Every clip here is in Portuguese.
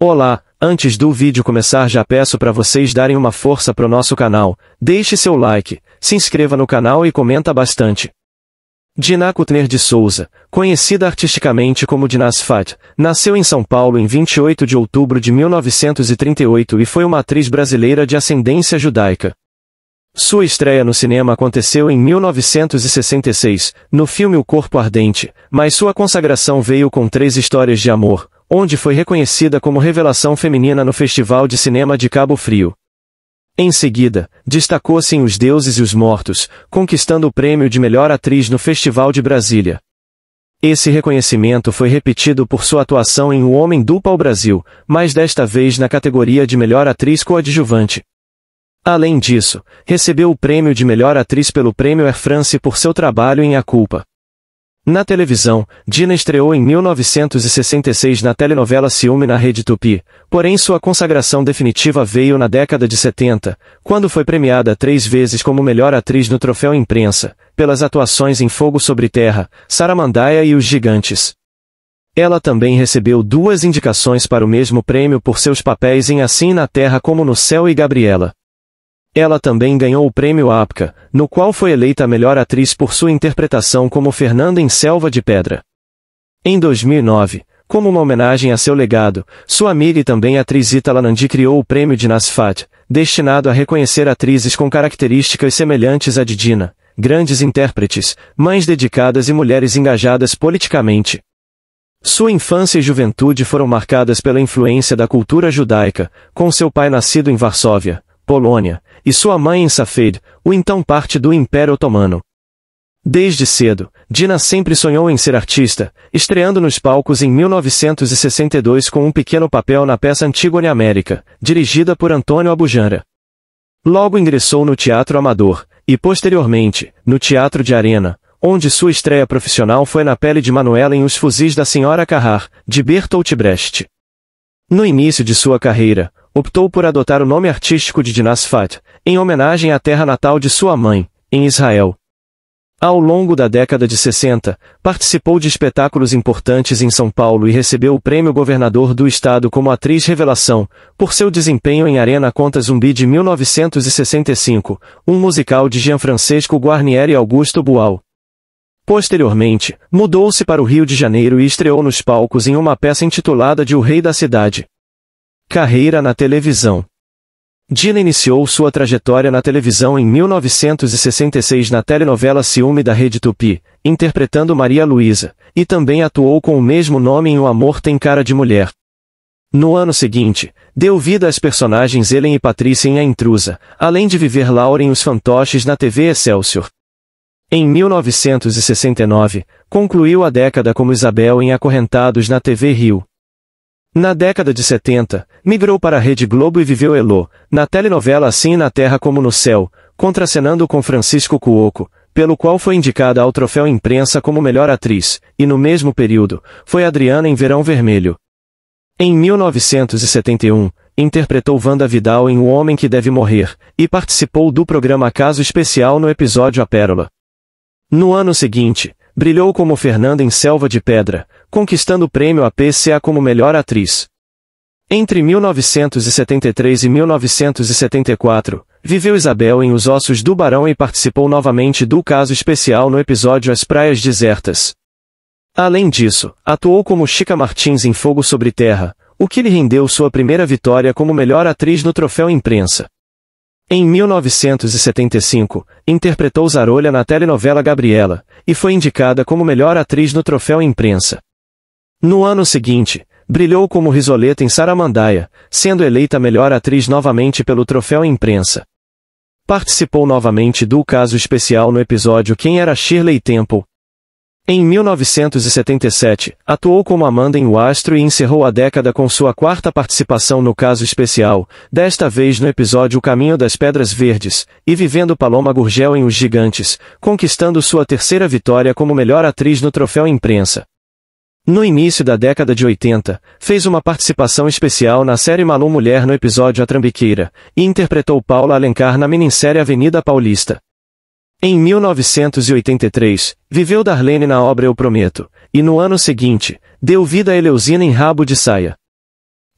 Olá, antes do vídeo começar já peço para vocês darem uma força pro nosso canal, deixe seu like, se inscreva no canal e comenta bastante. Diná Kutner de Souza, conhecida artisticamente como Diná Sfat, nasceu em São Paulo em 28 de outubro de 1938 e foi uma atriz brasileira de ascendência judaica. Sua estreia no cinema aconteceu em 1966, no filme O Corpo Ardente, mas sua consagração veio com três histórias de amor, onde foi reconhecida como revelação feminina no Festival de Cinema de Cabo Frio. Em seguida, destacou-se em Os Deuses e os Mortos, conquistando o prêmio de melhor atriz no Festival de Brasília. Esse reconhecimento foi repetido por sua atuação em O Homem Dupla ao Brasil, mas desta vez na categoria de melhor atriz coadjuvante. Além disso, recebeu o prêmio de melhor atriz pelo Prêmio Air France por seu trabalho em A Culpa. Na televisão, Dina estreou em 1966 na telenovela Ciúme na Rede Tupi, porém sua consagração definitiva veio na década de 70, quando foi premiada três vezes como melhor atriz no Troféu Imprensa, pelas atuações em Fogo sobre Terra, Saramandaia e Os Gigantes. Ela também recebeu duas indicações para o mesmo prêmio por seus papéis em Assim na Terra como no Céu e Gabriela. Ela também ganhou o prêmio APCA, no qual foi eleita a melhor atriz por sua interpretação como Fernanda em Selva de Pedra. Em 2009, como uma homenagem a seu legado, sua amiga e também atriz Ita Lanandi criou o prêmio de Nasfat, destinado a reconhecer atrizes com características semelhantes à de Dina, grandes intérpretes, mães dedicadas e mulheres engajadas politicamente. Sua infância e juventude foram marcadas pela influência da cultura judaica, com seu pai nascido em Varsóvia, Polônia, e sua mãe em Safed, o então parte do Império Otomano. Desde cedo, Dina sempre sonhou em ser artista, estreando nos palcos em 1962 com um pequeno papel na peça Antígone América, dirigida por Antônio Abujamra. Logo ingressou no teatro amador, e posteriormente, no teatro de arena, onde sua estreia profissional foi na pele de Manuela em Os Fuzis da Senhora Carrar, de Bertolt Brecht. No início de sua carreira, optou por adotar o nome artístico de Dinasfat, em homenagem à terra natal de sua mãe, em Israel. Ao longo da década de 60, participou de espetáculos importantes em São Paulo e recebeu o prêmio Governador do Estado como atriz revelação, por seu desempenho em Arena Conta Zumbi de 1965, um musical de Jean Francisco Guarnieri e Augusto Boal. Posteriormente, mudou-se para o Rio de Janeiro e estreou nos palcos em uma peça intitulada de O Rei da Cidade. Carreira na televisão. Dina iniciou sua trajetória na televisão em 1966 na telenovela Ciúme da Rede Tupi, interpretando Maria Luísa, e também atuou com o mesmo nome em O Amor Tem Cara de Mulher. No ano seguinte, deu vida às personagens Helen e Patrícia em A Intrusa, além de viver Laura em Os Fantoches na TV Excelsior. Em 1969, concluiu a década como Isabel em Acorrentados na TV Rio. Na década de 70, migrou para a Rede Globo e viveu Elô, na telenovela Assim na Terra como no Céu, contracenando com Francisco Cuoco, pelo qual foi indicada ao Troféu Imprensa como melhor atriz, e no mesmo período, foi Adriana em Verão Vermelho. Em 1971, interpretou Wanda Vidal em O Homem que Deve Morrer, e participou do programa Caso Especial no episódio A Pérola. No ano seguinte, brilhou como Fernanda em Selva de Pedra, conquistando o prêmio APCA como melhor atriz. Entre 1973 e 1974, viveu Isabel em Os Ossos do Barão e participou novamente do caso especial no episódio As Praias Desertas. Além disso, atuou como Chica Martins em Fogo sobre Terra, o que lhe rendeu sua primeira vitória como melhor atriz no troféu imprensa. Em 1975, interpretou Zarolha na telenovela Gabriela, e foi indicada como melhor atriz no troféu imprensa. No ano seguinte, brilhou como Risoleta em Saramandaia, sendo eleita melhor atriz novamente pelo troféu imprensa. Participou novamente do caso especial no episódio Quem era Shirley Temple, em 1977, atuou como Amanda em Wall e encerrou a década com sua quarta participação no caso especial, desta vez no episódio O Caminho das Pedras Verdes, e vivendo Paloma Gurgel em Os Gigantes, conquistando sua terceira vitória como melhor atriz no troféu imprensa. No início da década de 80, fez uma participação especial na série Malu Mulher no episódio A Trambiqueira, e interpretou Paula Alencar na minissérie Avenida Paulista. Em 1983, viveu Darlene na obra Eu Prometo, e no ano seguinte, deu vida a Eleusina em Rabo de Saia.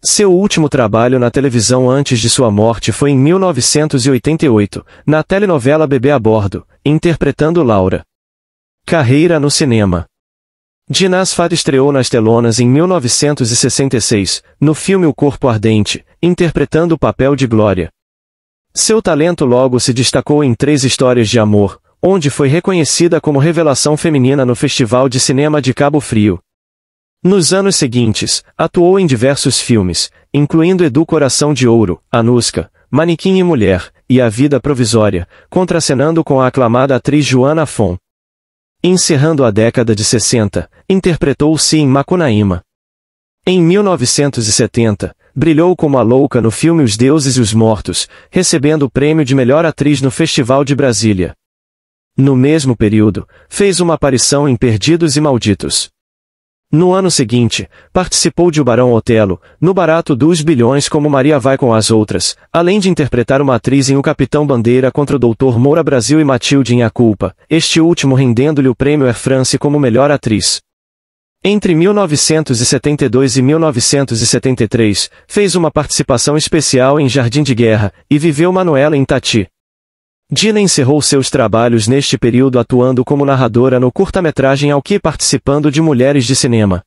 Seu último trabalho na televisão antes de sua morte foi em 1988, na telenovela Bebê a Bordo, interpretando Laura. Carreira no cinema Dinas Fad estreou nas telonas em 1966, no filme O Corpo Ardente, interpretando o papel de Glória. Seu talento logo se destacou em três histórias de amor, onde foi reconhecida como revelação feminina no Festival de Cinema de Cabo Frio. Nos anos seguintes, atuou em diversos filmes, incluindo Edu Coração de Ouro, Anuska, Manequim e Mulher, e A Vida Provisória, contracenando com a aclamada atriz Joana Fon. Encerrando a década de 60, interpretou-se em Macunaíma. Em 1970, brilhou como a louca no filme Os Deuses e os Mortos, recebendo o prêmio de melhor atriz no Festival de Brasília. No mesmo período, fez uma aparição em Perdidos e Malditos. No ano seguinte, participou de O Barão Otelo, no Barato dos Bilhões como Maria vai com as outras, além de interpretar uma atriz em O Capitão Bandeira contra o Doutor Moura Brasil e Matilde em A Culpa, este último rendendo-lhe o prêmio Air France como melhor atriz. Entre 1972 e 1973, fez uma participação especial em Jardim de Guerra, e viveu Manuela em Tati. Dina encerrou seus trabalhos neste período atuando como narradora no curta-metragem Ao que participando de Mulheres de Cinema.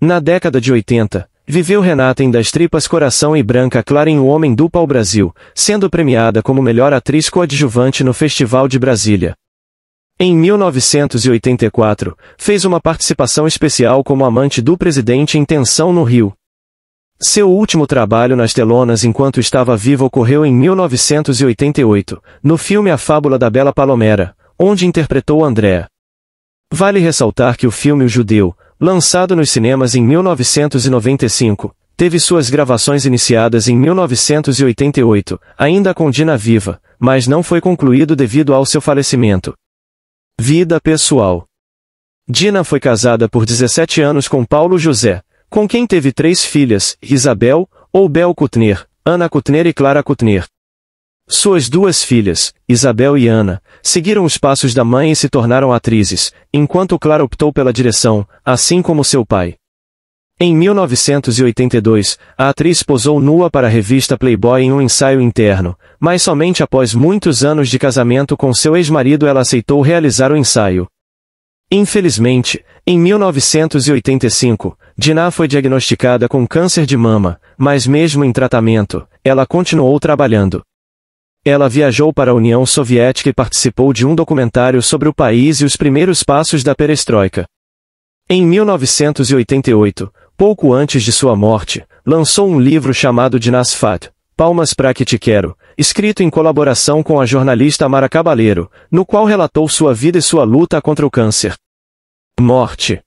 Na década de 80, viveu Renata em Das Tripas Coração e Branca Clara em O Homem Dupa ao Brasil, sendo premiada como melhor atriz coadjuvante no Festival de Brasília. Em 1984, fez uma participação especial como amante do presidente em Tensão no Rio. Seu último trabalho nas telonas enquanto estava vivo ocorreu em 1988, no filme A Fábula da Bela Palomera, onde interpretou Andréa. Vale ressaltar que o filme O Judeu, lançado nos cinemas em 1995, teve suas gravações iniciadas em 1988, ainda com Dina viva, mas não foi concluído devido ao seu falecimento. Vida pessoal. Dina foi casada por 17 anos com Paulo José, com quem teve três filhas, Isabel, ou Bel Kutner, Ana Kutner e Clara Kutner. Suas duas filhas, Isabel e Ana, seguiram os passos da mãe e se tornaram atrizes, enquanto Clara optou pela direção, assim como seu pai. Em 1982, a atriz posou nua para a revista Playboy em um ensaio interno, mas somente após muitos anos de casamento com seu ex-marido ela aceitou realizar o ensaio. Infelizmente, em 1985, Dinah foi diagnosticada com câncer de mama, mas mesmo em tratamento, ela continuou trabalhando. Ela viajou para a União Soviética e participou de um documentário sobre o país e os primeiros passos da perestroika. Em 1988, pouco antes de sua morte, lançou um livro chamado de Nasfat, Palmas para que te quero, escrito em colaboração com a jornalista Mara Cabaleiro, no qual relatou sua vida e sua luta contra o câncer. Morte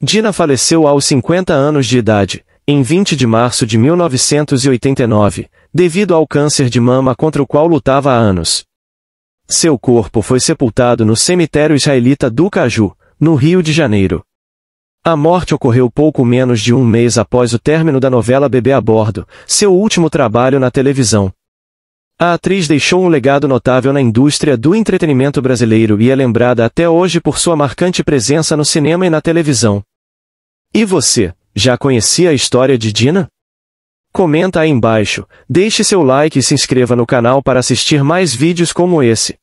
Dina faleceu aos 50 anos de idade, em 20 de março de 1989, devido ao câncer de mama contra o qual lutava há anos. Seu corpo foi sepultado no cemitério israelita do Caju, no Rio de Janeiro. A morte ocorreu pouco menos de um mês após o término da novela Bebê a Bordo, seu último trabalho na televisão. A atriz deixou um legado notável na indústria do entretenimento brasileiro e é lembrada até hoje por sua marcante presença no cinema e na televisão. E você, já conhecia a história de Dina? Comenta aí embaixo, deixe seu like e se inscreva no canal para assistir mais vídeos como esse.